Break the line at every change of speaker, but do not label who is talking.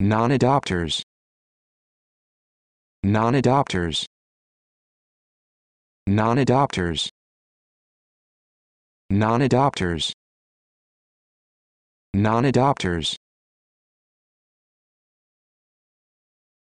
non-adopters non-adopters non-adopters non-adopters non-adopters